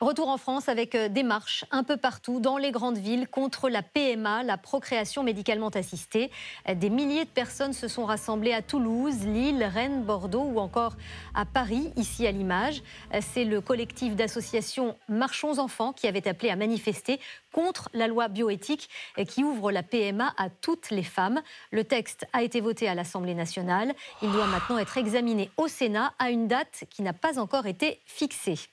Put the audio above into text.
Retour en France avec euh, des marches un peu partout dans les grandes villes contre la PMA, la procréation médicalement assistée. Euh, des milliers de personnes se sont rassemblées à Toulouse, Lille, Rennes, Bordeaux ou encore à Paris, ici à l'image. Euh, c'est le collectif d'associations Marchons Enfants qui avait appelé à manifester contre la loi bioéthique qui ouvre la PMA à toutes les femmes. Le texte a été voté à l'Assemblée nationale. Il doit maintenant être examiné au Sénat à une date qui n'a pas encore été fixée.